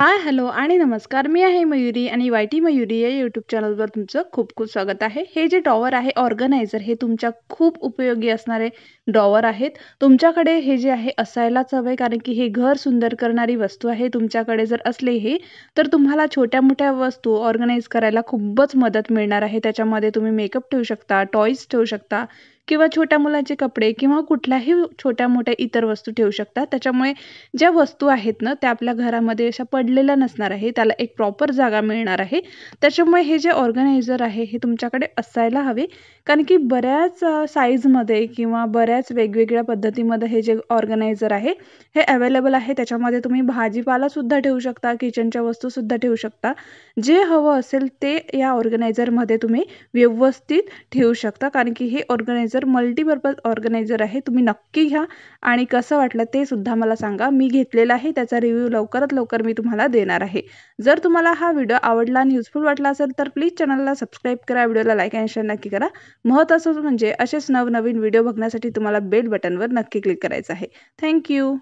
hi hello आणि नमस्कार मी आहे मयुरी आणि वाय टी मयुरी या यूट्यूब चॅनलवर तुमचं खूप खूप स्वागत आहे हे जे डॉवर आहे ऑर्गनायझर हे तुमच्या खूप उपयोगी असणारे डॉवर आहेत तुमच्याकडे हे जे आहे असायलाच हवे कारण की हे घर सुंदर करणारी वस्तू आहे तुमच्याकडे जर असले हे तर तुम्हाला छोट्या मोठ्या वस्तू ऑर्गनाईज करायला खूपच मदत मिळणार आहे त्याच्यामध्ये तुम्ही मेकअप ठेवू शकता टॉईज ठेवू शकता किंवा छोट्या मुलांचे कपडे किंवा कुठल्याही छोट्या मोठ्या इतर वस्तू ठेवू शकता त्याच्यामुळे ज्या वस्तू आहेत ना त्या आपल्या घरामध्ये अशा पडलेल्या नसणार आहे त्याला एक प्रॉपर जागा मिळणार आहे त्याच्यामुळे हे जे ऑर्गनायझर आहे हे तुमच्याकडे असायला हवे कारण की बऱ्याच साईजमध्ये किंवा बऱ्याच वेगवेगळ्या पद्धतीमध्ये हे जे ऑर्गनायझर आहे हे अवेलेबल आहे त्याच्यामध्ये तुम्ही भाजीपालासुद्धा ठेवू शकता किचनच्या वस्तूसुद्धा ठेवू शकता जे हवं असेल ते या ऑर्गनायझरमध्ये तुम्ही व्यवस्थित ठेवू शकता कारण की हे ऑर्गनायझर ऑर्गनायझर मल्टीपर्पज ऑर्गनायझर आहे तुम्ही नक्की घ्या आणि कसं वाटलं ते सुद्धा मला सांगा मी घेतलेला आहे त्याचा रिव्ह्यू लवकरात लवकर मी तुम्हाला देणार आहे जर तुम्हाला हा व्हिडिओ आवडला आणि युजफुल वाटला असेल तर प्लीज चॅनलला सबस्क्राईब करा व्हिडिओला लाईक अँड शेअर नक्की करा महत्वाचं म्हणजे असेच नवनवीन व्हिडिओ बघण्यासाठी तुम्हाला बेल बटनवर नक्की क्लिक करायचं आहे थँक्यू